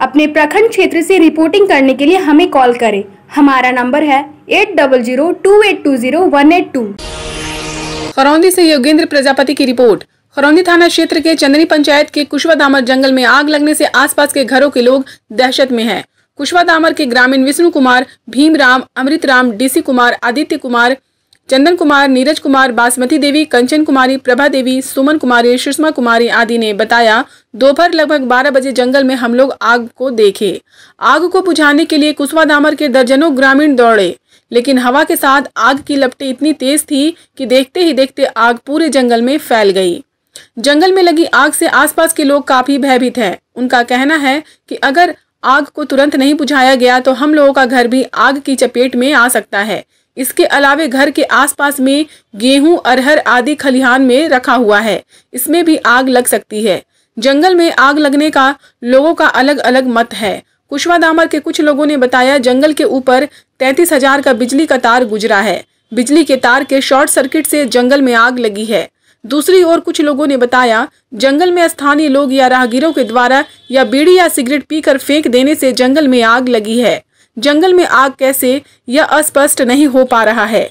अपने प्रखंड क्षेत्र से रिपोर्टिंग करने के लिए हमें कॉल करें हमारा नंबर है eight double zero two eight two zero one eight two Kharaundi से योगेंद्र प्रजापति की रिपोर्ट खरौंदी थाना क्षेत्र के चंदनी पंचायत के कुशवा दामर जंगल में आग लगने से आसपास के घरों के लोग दहशत में हैं। कुशवा दामर के ग्रामीण विष्णु कुमार भीमराम राम डीसी कुमार आदित्य कुमार चंदन कुमार नीरज कुमार बासमती देवी कंचन कुमारी प्रभा देवी सुमन कुमारी सुषमा कुमारी आदि ने बताया दोपहर लगभग 12 बजे जंगल में हम लोग आग को देखे आग को बुझाने के लिए कुशवा दामर के दर्जनों ग्रामीण दौड़े लेकिन हवा के साथ आग की लपटें इतनी तेज थी कि देखते ही देखते आग पूरे जंगल में फैल गई जंगल में लगी आग से आसपास के लोग काफी भयभीत हैं उनका कहना है कि अगर आग को तुरंत नहीं बुझाया गया तो हम लोगों का घर भी आग की चपेट में आ सकता है इसके अलावे घर के आसपास में गेहूं अरहर आदि खलिहान में रखा हुआ है इसमें भी आग लग सकती है जंगल में आग लगने का लोगों का अलग अलग मत है कुशवा दामर के कुछ लोगों ने बताया जंगल के ऊपर तैतीस हजार का बिजली का तार गुजरा है बिजली के तार के शॉर्ट सर्किट से जंगल में आग लगी है दूसरी ओर कुछ लोगों ने बताया जंगल में स्थानीय लोग या राहगीरों के द्वारा या बीड़ी या सिगरेट पीकर फेंक देने से जंगल में आग लगी है जंगल में आग कैसे यह अस्पष्ट नहीं हो पा रहा है